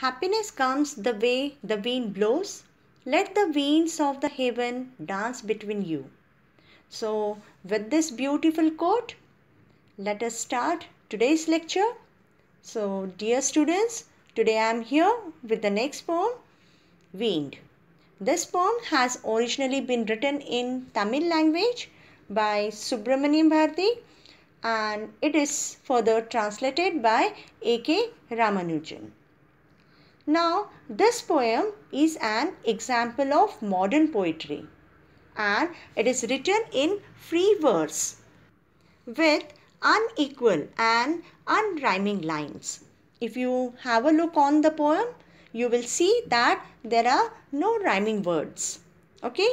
Happiness comes the way the wind blows. Let the winds of the heaven dance between you. So, with this beautiful quote, let us start today's lecture. So, dear students, today I am here with the next poem, Wind. This poem has originally been written in Tamil language by Subramaniam Bharati and it is further translated by A.K. Ramanujan. Now, this poem is an example of modern poetry and it is written in free verse with unequal and unrhyming lines. If you have a look on the poem, you will see that there are no rhyming words. Okay?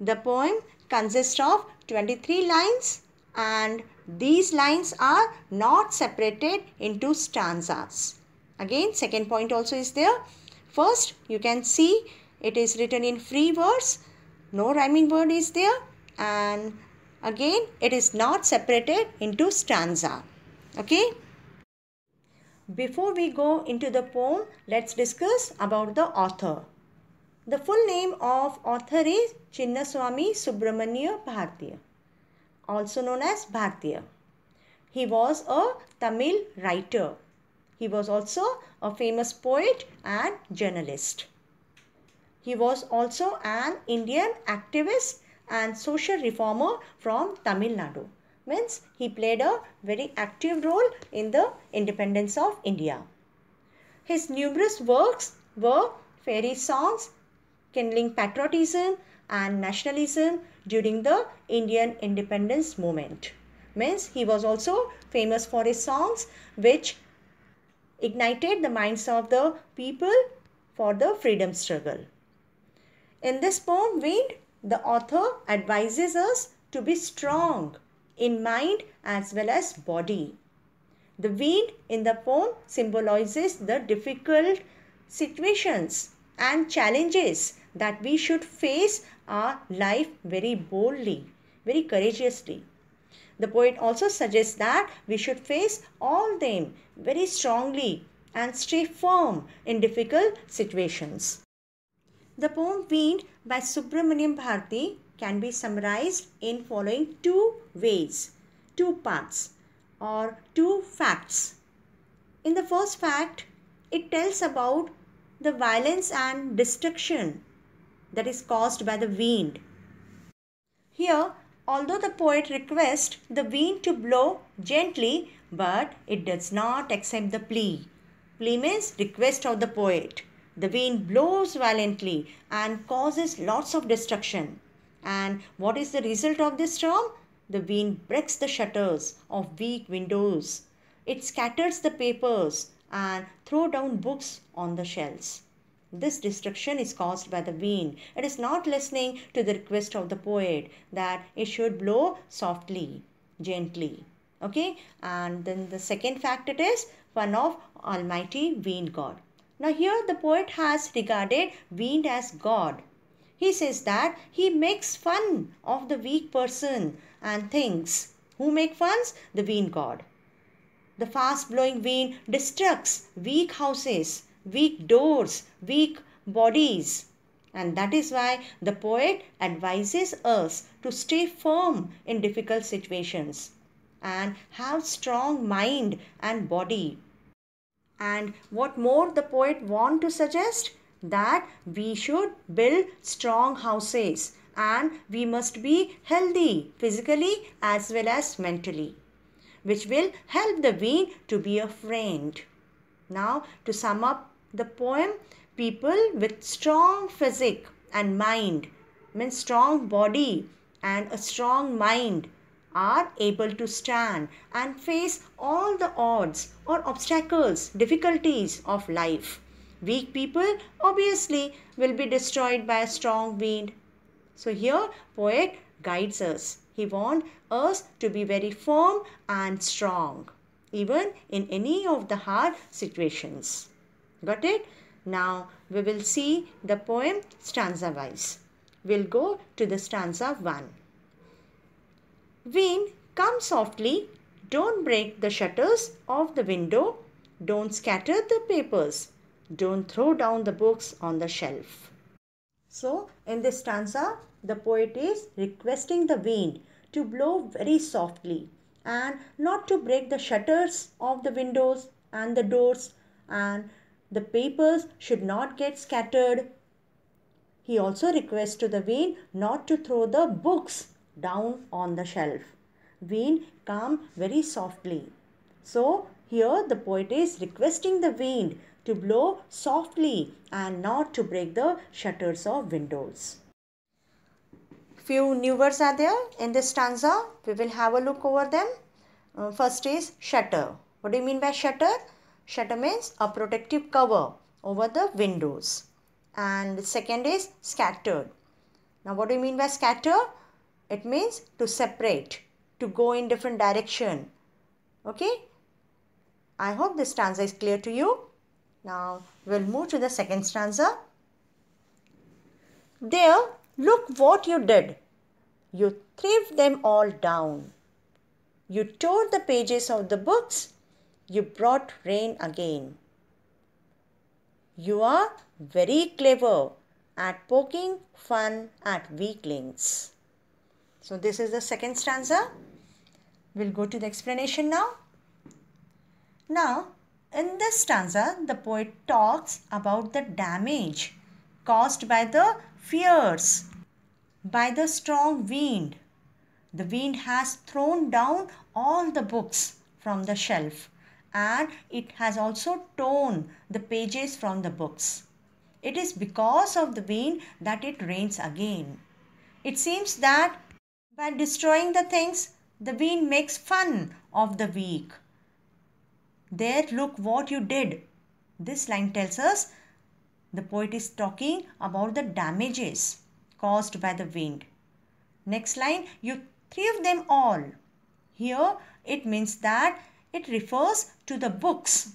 The poem consists of 23 lines and these lines are not separated into stanzas. Again, second point also is there. First, you can see it is written in free words. No rhyming word is there. And again, it is not separated into stanza. Okay. Before we go into the poem, let's discuss about the author. The full name of author is Chinnaswami Subramanya Bhartiya, also known as Bhartiya. He was a Tamil writer he was also a famous poet and journalist. He was also an Indian activist and social reformer from Tamil Nadu. Means he played a very active role in the independence of India. His numerous works were fairy songs, kindling patriotism and nationalism during the Indian independence movement. Means he was also famous for his songs which ignited the minds of the people for the freedom struggle. In this poem, Wind, the author advises us to be strong in mind as well as body. The wind in the poem symbolizes the difficult situations and challenges that we should face our life very boldly, very courageously. The poet also suggests that we should face all them very strongly and stay firm in difficult situations. The poem Wind by Subramaniam Bharati can be summarized in following two ways, two parts or two facts. In the first fact, it tells about the violence and destruction that is caused by the wind. Here, Although the poet requests the wind to blow gently, but it does not accept the plea. Plea means request of the poet. The wind blows violently and causes lots of destruction. And what is the result of this storm? The wind breaks the shutters of weak windows. It scatters the papers and throw down books on the shelves. This destruction is caused by the wind. It is not listening to the request of the poet that it should blow softly, gently. Okay, and then the second fact it is one of Almighty Wind God. Now, here the poet has regarded wind as God. He says that he makes fun of the weak person and things. Who make funs? The wind god. The fast blowing wind destructs weak houses weak doors, weak bodies. And that is why the poet advises us to stay firm in difficult situations and have strong mind and body. And what more the poet want to suggest? That we should build strong houses and we must be healthy physically as well as mentally, which will help the wind to be a friend. Now, to sum up the poem people with strong physic and mind means strong body and a strong mind are able to stand and face all the odds or obstacles difficulties of life weak people obviously will be destroyed by a strong wind so here poet guides us he wants us to be very firm and strong even in any of the hard situations Got it? Now we will see the poem stanza wise. We'll go to the stanza 1. Ween, come softly, don't break the shutters of the window, don't scatter the papers, don't throw down the books on the shelf. So in this stanza, the poet is requesting the wind to blow very softly and not to break the shutters of the windows and the doors and the papers should not get scattered. He also requests to the Veen not to throw the books down on the shelf. Veen come very softly. So here the poet is requesting the wind to blow softly and not to break the shutters of windows. Few new words are there in this stanza. We will have a look over them. Uh, first is shutter. What do you mean by shutter? Shutter means a protective cover over the windows. And second is scattered. Now what do you mean by scatter? It means to separate, to go in different direction. Okay. I hope this stanza is clear to you. Now we'll move to the second stanza. There, look what you did. You thrived them all down. You tore the pages of the books you brought rain again. You are very clever at poking fun at weaklings. So, this is the second stanza. We'll go to the explanation now. Now, in this stanza, the poet talks about the damage caused by the fears, by the strong wind. The wind has thrown down all the books from the shelf and it has also torn the pages from the books. It is because of the wind that it rains again. It seems that by destroying the things, the wind makes fun of the weak. There, look what you did. This line tells us the poet is talking about the damages caused by the wind. Next line, you threw of them all. Here, it means that it refers to the books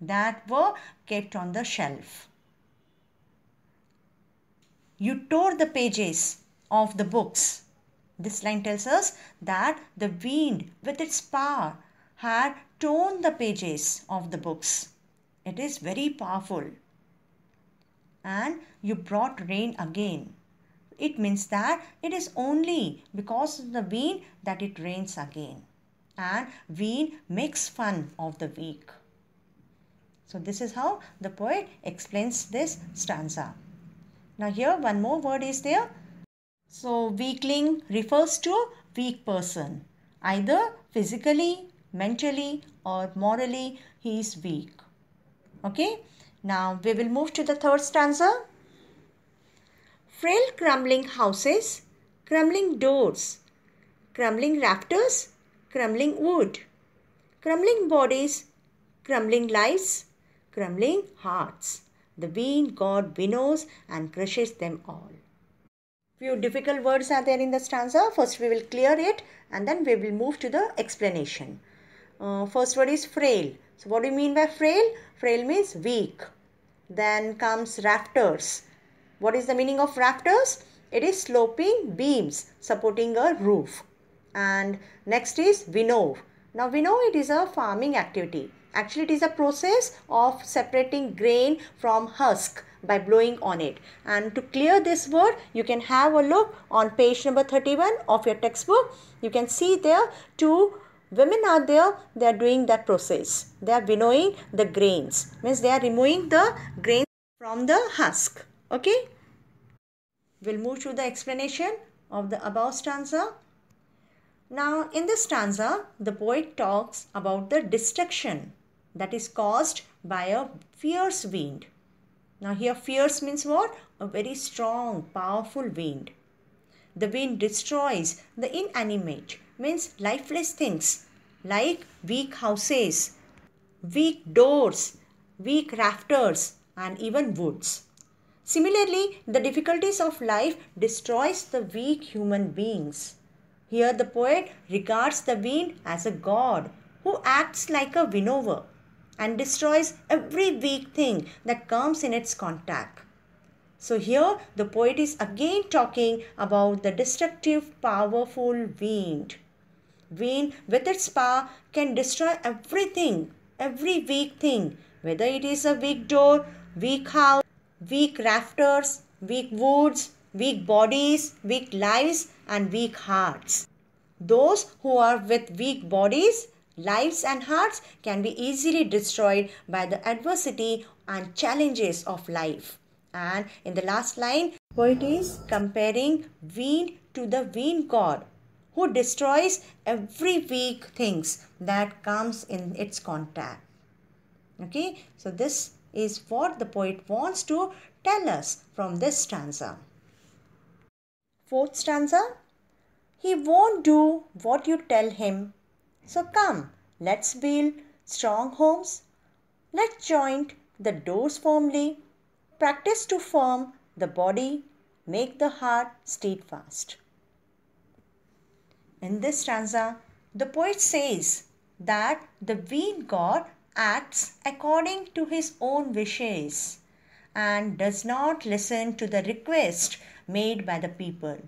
that were kept on the shelf. You tore the pages of the books. This line tells us that the wind with its power had torn the pages of the books. It is very powerful. And you brought rain again. It means that it is only because of the wind that it rains again and ween makes fun of the weak. So this is how the poet explains this stanza. Now here one more word is there. So weakling refers to weak person. Either physically, mentally or morally he is weak. Okay. Now we will move to the third stanza. Frail crumbling houses, crumbling doors, crumbling rafters, crumbling wood, crumbling bodies, crumbling lives, crumbling hearts. The bean god winnows and crushes them all. Few difficult words are there in the stanza. First we will clear it and then we will move to the explanation. Uh, first word is frail. So what do you mean by frail? Frail means weak. Then comes rafters. What is the meaning of rafters? It is sloping beams supporting a roof. And next is winnow. Now winnow it is a farming activity. Actually it is a process of separating grain from husk by blowing on it. And to clear this word you can have a look on page number 31 of your textbook. You can see there two women are there they are doing that process. They are winnowing the grains means they are removing the grains from the husk. Okay. We'll move to the explanation of the above stanza. Now, in this stanza, the poet talks about the destruction that is caused by a fierce wind. Now, here, fierce means what? A very strong, powerful wind. The wind destroys the inanimate, means lifeless things like weak houses, weak doors, weak rafters, and even woods. Similarly, the difficulties of life destroys the weak human beings. Here, the poet regards the wind as a god who acts like a winnower and destroys every weak thing that comes in its contact. So, here the poet is again talking about the destructive, powerful wind. Wind, with its power, can destroy everything, every weak thing, whether it is a weak door, weak house, weak rafters, weak woods, weak bodies, weak lives, and weak hearts. Those who are with weak bodies, lives, and hearts can be easily destroyed by the adversity and challenges of life. And in the last line, poet is comparing wind to the wind god who destroys every weak things that comes in its contact. Okay, so this is what the poet wants to tell us from this stanza. Fourth stanza He won't do what you tell him. So come, let's build strong homes. Let's joint the doors firmly. Practice to form the body, make the heart steadfast. In this stanza, the poet says that the wind god acts according to his own wishes and does not listen to the request made by the people.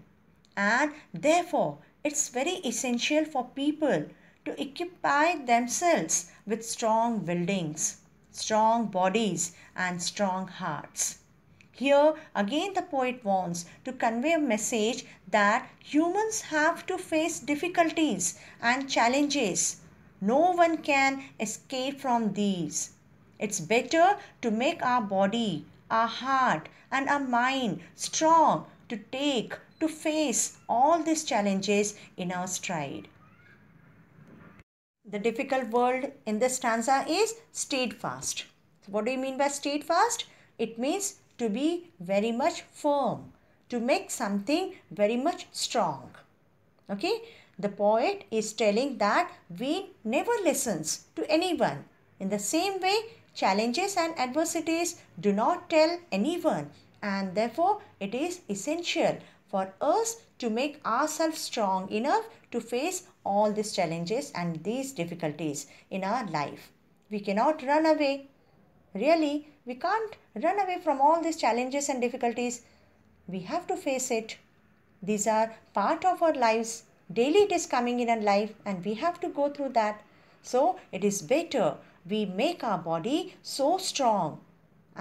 And therefore, it's very essential for people to occupy themselves with strong buildings, strong bodies, and strong hearts. Here again, the poet wants to convey a message that humans have to face difficulties and challenges. No one can escape from these. It's better to make our body, our heart, and our mind strong to take, to face all these challenges in our stride. The difficult word in this stanza is steadfast. So what do you mean by steadfast? It means to be very much firm, to make something very much strong. Okay, the poet is telling that we never listens to anyone. In the same way, Challenges and adversities do not tell anyone and therefore it is essential for us to make ourselves strong enough to face all these challenges and these difficulties in our life. We cannot run away. Really, we can't run away from all these challenges and difficulties. We have to face it. These are part of our lives. Daily it is coming in our life and we have to go through that. So it is better we make our body so strong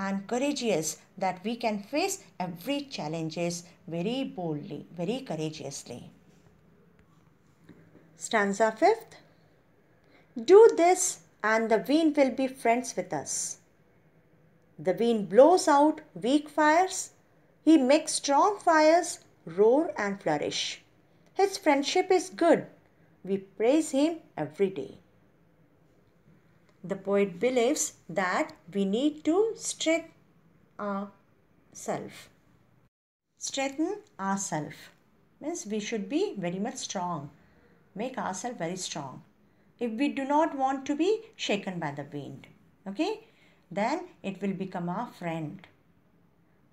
and courageous that we can face every challenges very boldly, very courageously. Stanza fifth. Do this and the wind will be friends with us. The wind blows out weak fires. He makes strong fires roar and flourish. His friendship is good. We praise him every day. The poet believes that we need to strengthen self, Strengthen ourself means we should be very much strong, make ourselves very strong. If we do not want to be shaken by the wind, okay, then it will become our friend.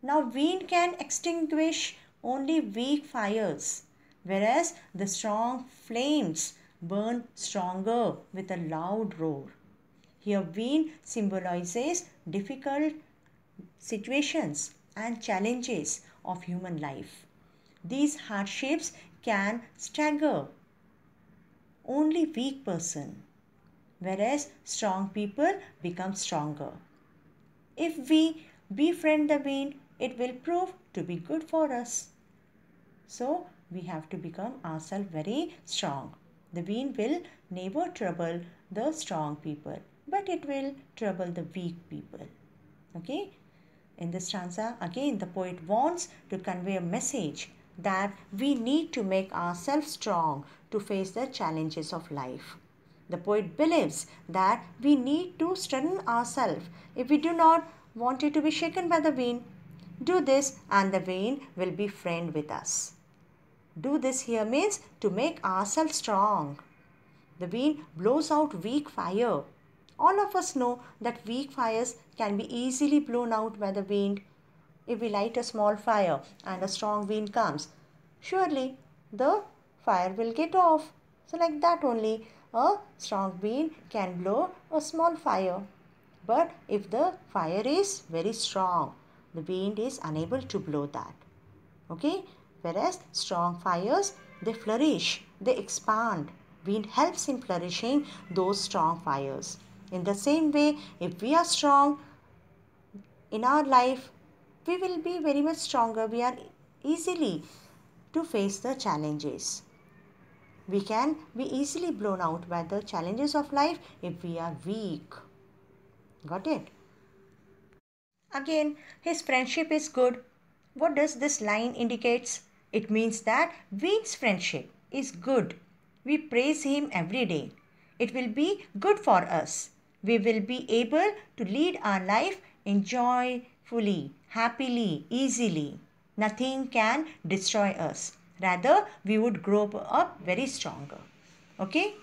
Now, wind can extinguish only weak fires, whereas the strong flames burn stronger with a loud roar. Here win symbolizes difficult situations and challenges of human life. These hardships can stagger only weak person whereas strong people become stronger. If we befriend the wind, it will prove to be good for us. So we have to become ourselves very strong. The wind will never trouble the strong people but it will trouble the weak people. Okay. In this stanza, again, the poet wants to convey a message that we need to make ourselves strong to face the challenges of life. The poet believes that we need to strengthen ourselves if we do not want it to be shaken by the wind. Do this, and the wind will be friend with us. Do this here means to make ourselves strong. The wind blows out weak fire all of us know that weak fires can be easily blown out by the wind if we light a small fire and a strong wind comes. Surely the fire will get off. So, like that only, a strong wind can blow a small fire. But if the fire is very strong, the wind is unable to blow that. Okay? Whereas strong fires, they flourish, they expand. Wind helps in flourishing those strong fires. In the same way, if we are strong in our life, we will be very much stronger. We are easily to face the challenges. We can be easily blown out by the challenges of life if we are weak. Got it? Again, his friendship is good. What does this line indicates? It means that Wayne's friendship is good. We praise him every day. It will be good for us we will be able to lead our life enjoyfully, happily, easily. Nothing can destroy us. Rather, we would grow up very stronger. Okay?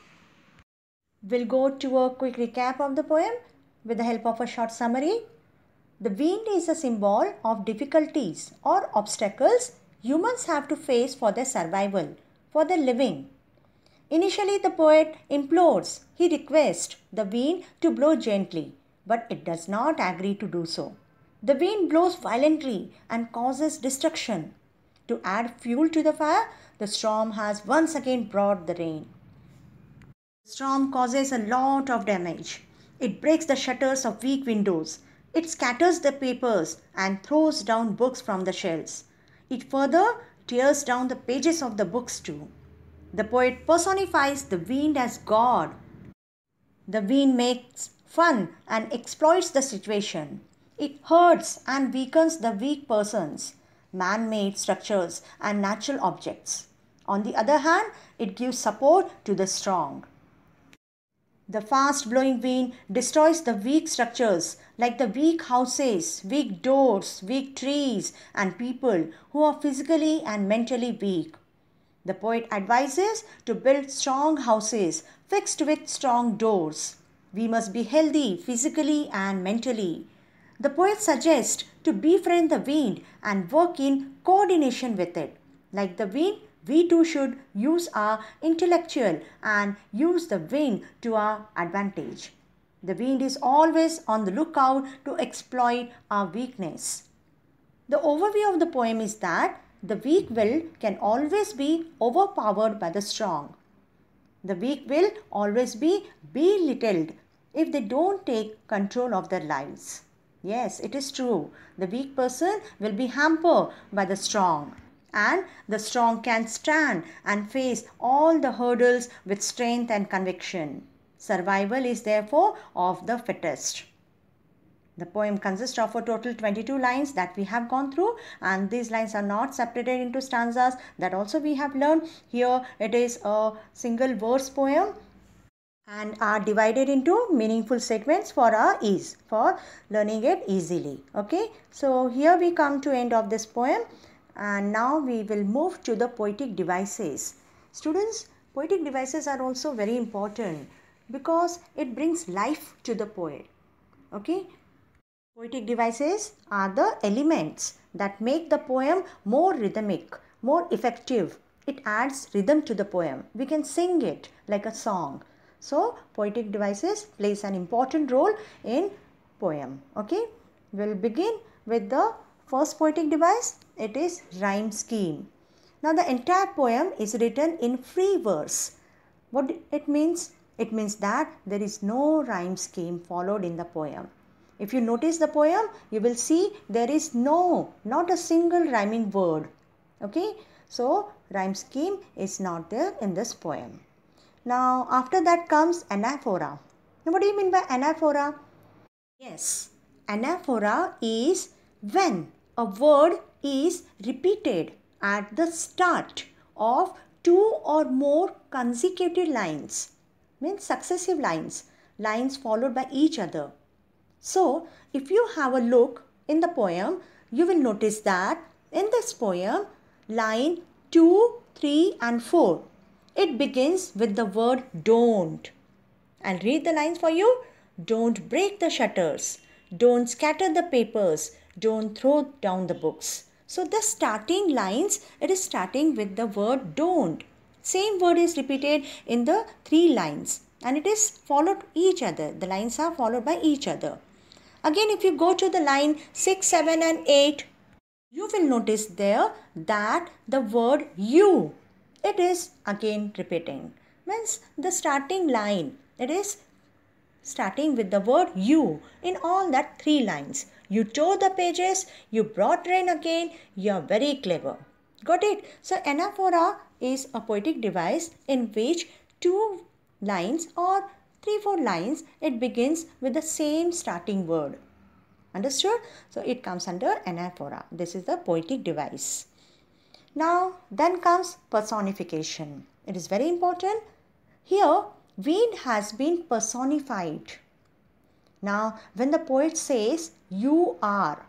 We'll go to a quick recap of the poem with the help of a short summary. The wind is a symbol of difficulties or obstacles humans have to face for their survival, for their living, Initially, the poet implores, he requests the wind to blow gently, but it does not agree to do so. The wind blows violently and causes destruction. To add fuel to the fire, the storm has once again brought the rain. The storm causes a lot of damage. It breaks the shutters of weak windows. It scatters the papers and throws down books from the shelves. It further tears down the pages of the books too. The poet personifies the wind as God. The wind makes fun and exploits the situation. It hurts and weakens the weak persons, man made structures, and natural objects. On the other hand, it gives support to the strong. The fast blowing wind destroys the weak structures like the weak houses, weak doors, weak trees, and people who are physically and mentally weak. The poet advises to build strong houses fixed with strong doors. We must be healthy physically and mentally. The poet suggests to befriend the wind and work in coordination with it. Like the wind, we too should use our intellectual and use the wind to our advantage. The wind is always on the lookout to exploit our weakness. The overview of the poem is that the weak will can always be overpowered by the strong. The weak will always be belittled if they don't take control of their lives. Yes, it is true. The weak person will be hampered by the strong, and the strong can stand and face all the hurdles with strength and conviction. Survival is therefore of the fittest. The poem consists of a total 22 lines that we have gone through and these lines are not separated into stanzas that also we have learned. Here it is a single verse poem and are divided into meaningful segments for our ease, for learning it easily. Okay, so here we come to end of this poem and now we will move to the poetic devices. Students, poetic devices are also very important because it brings life to the poet. Okay, Poetic devices are the elements that make the poem more rhythmic, more effective. It adds rhythm to the poem. We can sing it like a song. So, poetic devices plays an important role in poem. Okay, we'll begin with the first poetic device. It is rhyme scheme. Now, the entire poem is written in free verse. What it means? It means that there is no rhyme scheme followed in the poem if you notice the poem, you will see there is no, not a single rhyming word. Okay, so rhyme scheme is not there in this poem. Now, after that comes anaphora. Now, what do you mean by anaphora? Yes, anaphora is when a word is repeated at the start of two or more consecutive lines, means successive lines, lines followed by each other. So, if you have a look in the poem, you will notice that in this poem, line 2, 3 and 4, it begins with the word don't. I'll read the lines for you. Don't break the shutters. Don't scatter the papers. Don't throw down the books. So the starting lines, it is starting with the word don't. Same word is repeated in the three lines and it is followed each other. The lines are followed by each other. Again, if you go to the line 6, 7 and 8, you will notice there that the word you, it is again repeating. Means the starting line, it is starting with the word you in all that three lines. You tore the pages, you brought rain again, you are very clever. Got it? So anaphora is a poetic device in which two lines or three, four lines, it begins with the same starting word. Understood? So it comes under anaphora. This is the poetic device. Now, then comes personification. It is very important. Here, wind has been personified. Now, when the poet says, you are,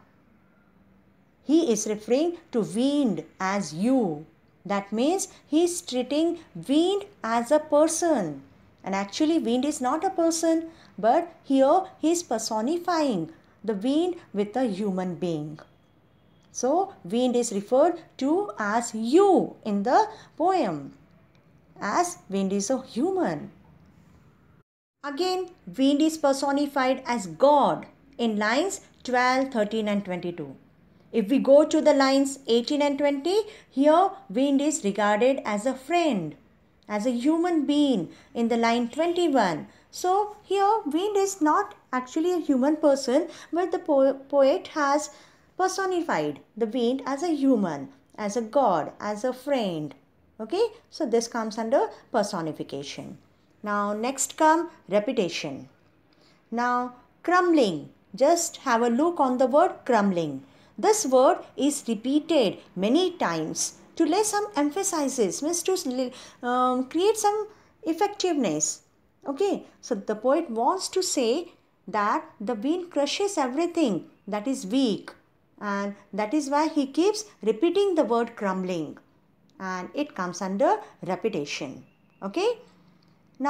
he is referring to wind as you. That means he is treating wind as a person. And actually, wind is not a person, but here he is personifying the wind with a human being. So, wind is referred to as you in the poem, as wind is a human. Again, wind is personified as God in lines 12, 13, and 22. If we go to the lines 18 and 20, here wind is regarded as a friend as a human being in the line 21. So here wind is not actually a human person but the po poet has personified the wind as a human, as a god, as a friend. Okay, so this comes under personification. Now next come repetition. Now crumbling, just have a look on the word crumbling. This word is repeated many times to lay some emphasis means to um, create some effectiveness okay so the poet wants to say that the wind crushes everything that is weak and that is why he keeps repeating the word crumbling and it comes under repetition okay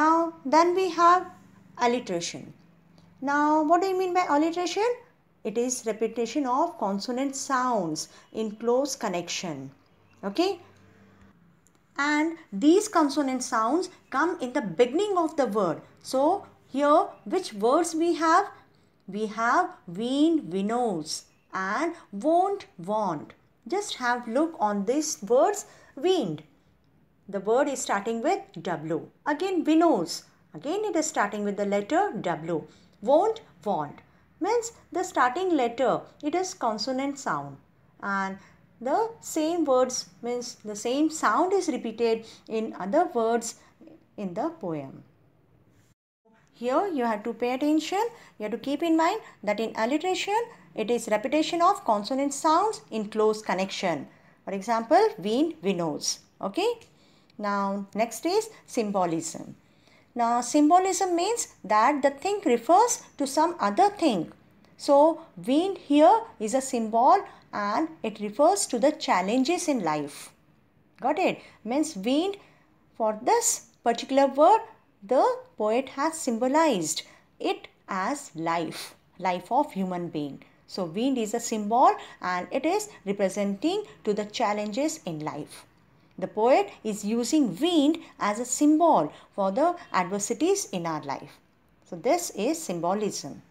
now then we have alliteration now what do you mean by alliteration it is repetition of consonant sounds in close connection okay and these consonant sounds come in the beginning of the word so here which words we have we have ween winnows and won't want just have look on these words weaned the word is starting with w again winnows again it is starting with the letter w won't want means the starting letter it is consonant sound and the same words means the same sound is repeated in other words in the poem. Here you have to pay attention, you have to keep in mind that in alliteration it is repetition of consonant sounds in close connection. For example, win, winos. Okay. Now next is symbolism. Now symbolism means that the thing refers to some other thing. So wind here is a symbol and it refers to the challenges in life. Got it? Means wind for this particular word the poet has symbolized it as life, life of human being. So wind is a symbol and it is representing to the challenges in life. The poet is using wind as a symbol for the adversities in our life. So this is symbolism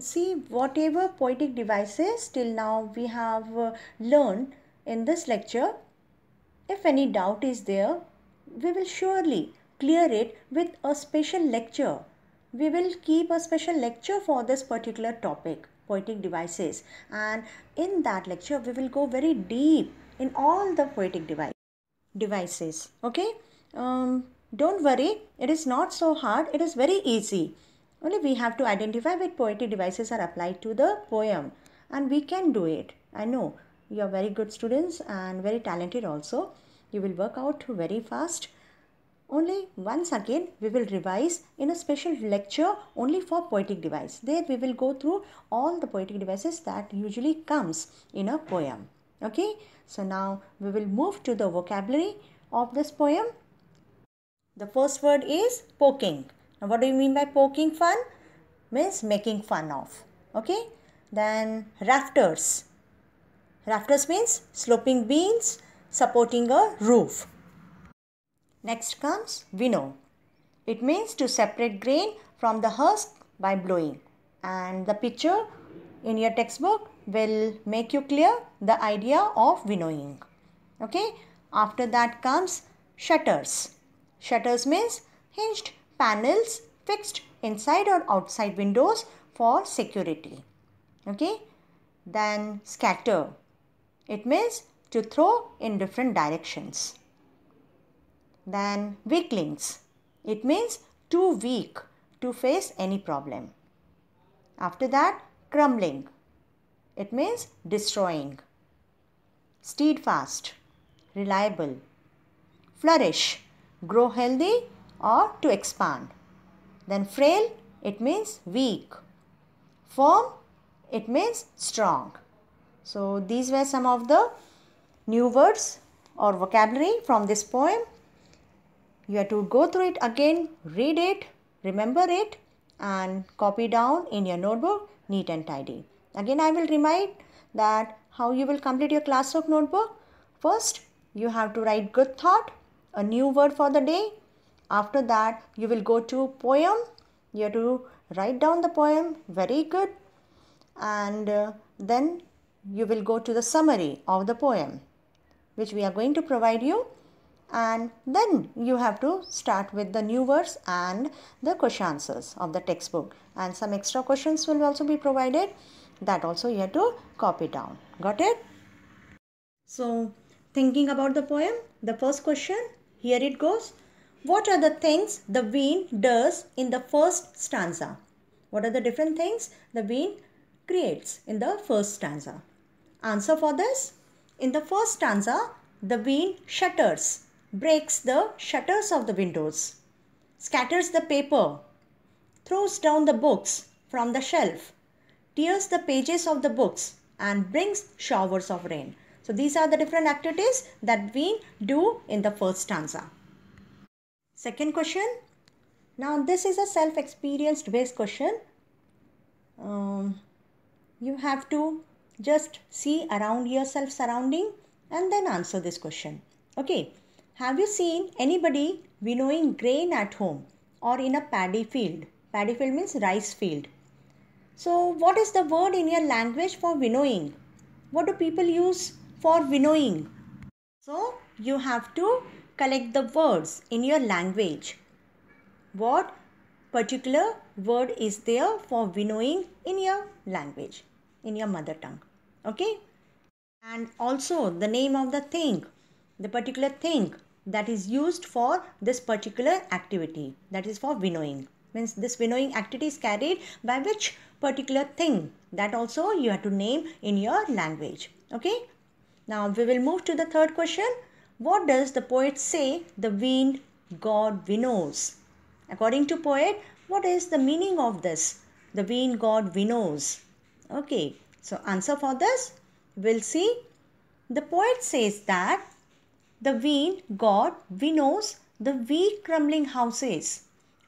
see whatever poetic devices till now we have uh, learned in this lecture if any doubt is there we will surely clear it with a special lecture we will keep a special lecture for this particular topic poetic devices and in that lecture we will go very deep in all the poetic device devices okay um, don't worry it is not so hard it is very easy only we have to identify which poetic devices are applied to the poem and we can do it. I know you are very good students and very talented also. You will work out very fast. Only once again we will revise in a special lecture only for poetic device. There we will go through all the poetic devices that usually comes in a poem. Okay, so now we will move to the vocabulary of this poem. The first word is poking. Now, what do you mean by poking fun? Means making fun of. Okay. Then rafters. Rafters means sloping beams supporting a roof. Next comes winnow. It means to separate grain from the husk by blowing. And the picture in your textbook will make you clear the idea of winnowing. Okay. After that comes shutters. Shutters means hinged panels fixed inside or outside windows for security. Okay. Then scatter. It means to throw in different directions. Then weaklings. It means too weak to face any problem. After that crumbling. It means destroying. Steadfast. Reliable. Flourish. Grow healthy or to expand. Then frail, it means weak. Firm, it means strong. So these were some of the new words or vocabulary from this poem. You have to go through it again, read it, remember it and copy down in your notebook neat and tidy. Again I will remind that how you will complete your classwork notebook. First you have to write good thought, a new word for the day after that, you will go to poem. You have to write down the poem. Very good. And uh, then you will go to the summary of the poem, which we are going to provide you. And then you have to start with the new verse and the question answers of the textbook. And some extra questions will also be provided. That also you have to copy down. Got it? So, thinking about the poem, the first question, here it goes. What are the things the wind does in the first stanza? What are the different things the wind creates in the first stanza? Answer for this? In the first stanza, the wind shatters, breaks the shutters of the windows, scatters the paper, throws down the books from the shelf, tears the pages of the books and brings showers of rain. So these are the different activities that we do in the first stanza. Second question. Now this is a self-experienced based question. Um, you have to just see around yourself surrounding and then answer this question. Okay. Have you seen anybody winnowing grain at home or in a paddy field? Paddy field means rice field. So what is the word in your language for winnowing? What do people use for winnowing? So you have to collect the words in your language. What particular word is there for winnowing in your language, in your mother tongue. Okay? And also the name of the thing, the particular thing that is used for this particular activity, that is for winnowing. Means this winnowing activity is carried by which particular thing that also you have to name in your language. Okay? Now we will move to the third question what does the poet say? The wind god winnows. According to poet, what is the meaning of this? The wind god winnows. Okay, so answer for this, we'll see. The poet says that the wind god winnows the weak crumbling houses,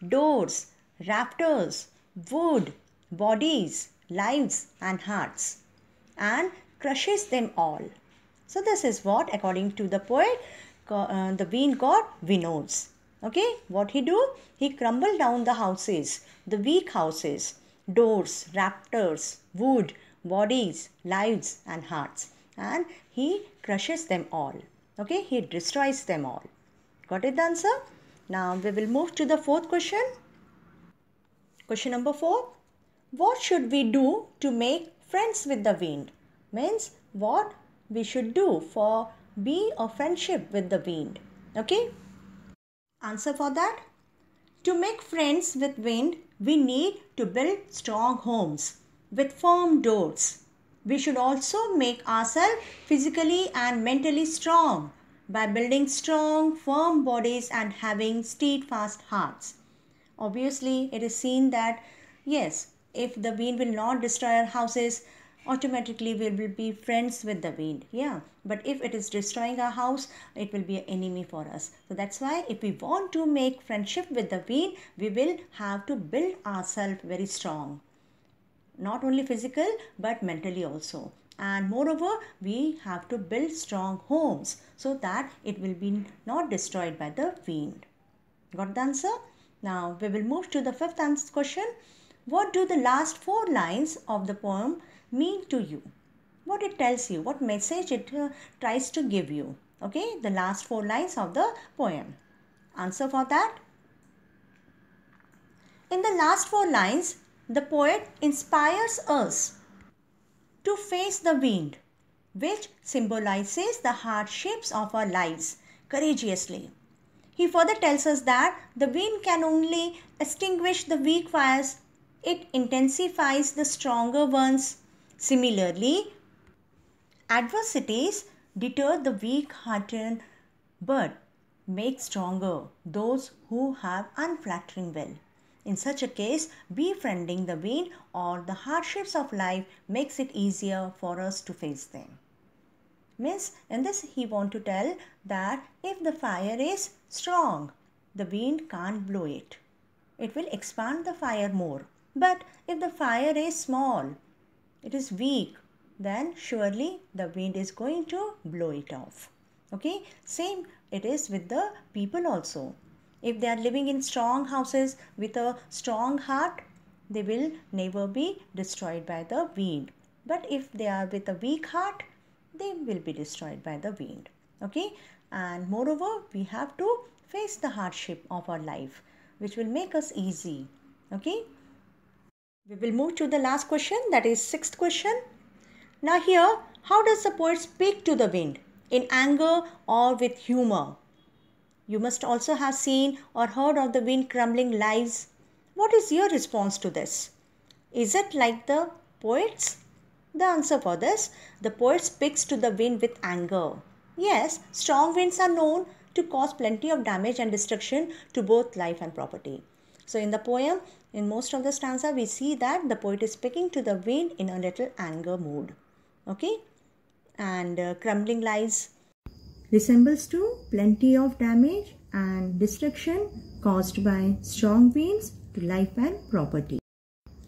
doors, rafters, wood, bodies, lives and hearts and crushes them all. So this is what according to the poet, uh, the wind god winnows. Okay, what he do? He crumble down the houses, the weak houses, doors, rafters, wood, bodies, lives and hearts. And he crushes them all. Okay, he destroys them all. Got it the answer? Now we will move to the fourth question. Question number four. What should we do to make friends with the wind? Means what we should do for be a friendship with the wind. Okay? Answer for that? To make friends with wind, we need to build strong homes with firm doors. We should also make ourselves physically and mentally strong by building strong, firm bodies and having steadfast hearts. Obviously, it is seen that yes, if the wind will not destroy our houses, automatically we will be friends with the wind yeah but if it is destroying our house it will be an enemy for us so that's why if we want to make friendship with the wind we will have to build ourselves very strong not only physical but mentally also and moreover we have to build strong homes so that it will be not destroyed by the wind got the answer now we will move to the fifth answer question what do the last four lines of the poem mean to you what it tells you what message it uh, tries to give you okay the last four lines of the poem answer for that in the last four lines the poet inspires us to face the wind which symbolizes the hardships of our lives courageously he further tells us that the wind can only extinguish the weak fires it intensifies the stronger ones Similarly, adversities deter the weak-hearted but make stronger those who have unflattering will. In such a case, befriending the wind or the hardships of life makes it easier for us to face them. Means, in this he want to tell that if the fire is strong, the wind can't blow it. It will expand the fire more. But if the fire is small, it is weak, then surely the wind is going to blow it off. Okay, same it is with the people also. If they are living in strong houses with a strong heart, they will never be destroyed by the wind. But if they are with a weak heart, they will be destroyed by the wind. Okay, and moreover, we have to face the hardship of our life, which will make us easy. Okay. We will move to the last question that is sixth question. Now here, how does the poet speak to the wind? In anger or with humor? You must also have seen or heard of the wind crumbling lives. What is your response to this? Is it like the poets? The answer for this, the poet speaks to the wind with anger. Yes, strong winds are known to cause plenty of damage and destruction to both life and property. So in the poem, in most of the stanza, we see that the poet is speaking to the wind in a little anger mood. Okay? And uh, crumbling lies resembles to plenty of damage and destruction caused by strong winds to life and property.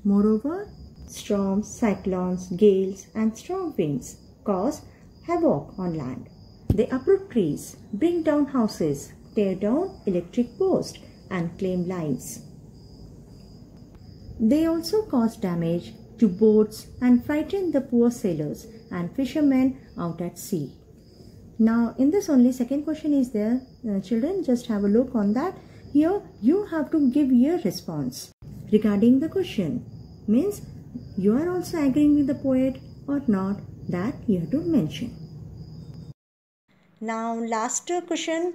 Moreover, storms, cyclones, gales and strong winds cause havoc on land. They uproot trees, bring down houses, tear down electric posts and claim lives. They also caused damage to boats and frightened the poor sailors and fishermen out at sea. Now in this only second question is there uh, children just have a look on that. Here you have to give your response regarding the question means you are also agreeing with the poet or not that you have to mention. Now last question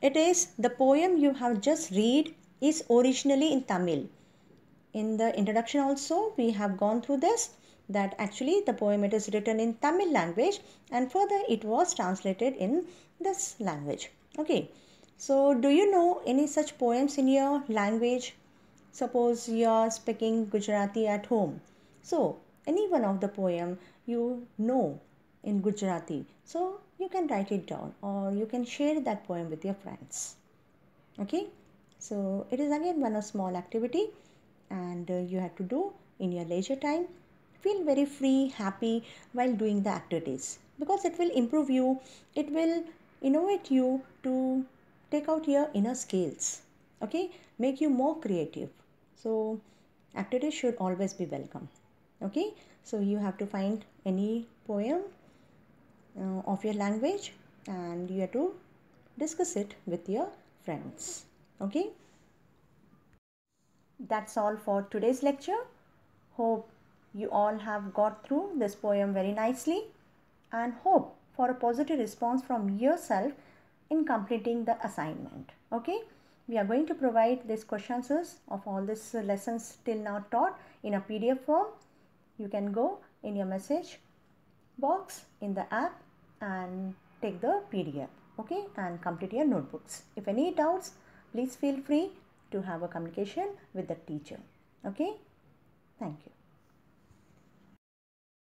it is the poem you have just read is originally in Tamil in the introduction also we have gone through this that actually the poem it is written in Tamil language and further it was translated in this language. Okay. So do you know any such poems in your language? Suppose you are speaking Gujarati at home. So any one of the poem you know in Gujarati. So you can write it down or you can share that poem with your friends. Okay. So it is again one of small activity and uh, you have to do in your leisure time feel very free happy while doing the activities because it will improve you it will innovate you to take out your inner skills okay make you more creative so activities should always be welcome okay so you have to find any poem uh, of your language and you have to discuss it with your friends okay that's all for today's lecture. Hope you all have got through this poem very nicely and hope for a positive response from yourself in completing the assignment. Okay, we are going to provide these questions of all these lessons till now taught in a PDF form. You can go in your message box in the app and take the PDF okay and complete your notebooks. If any doubts please feel free to have a communication with the teacher okay thank you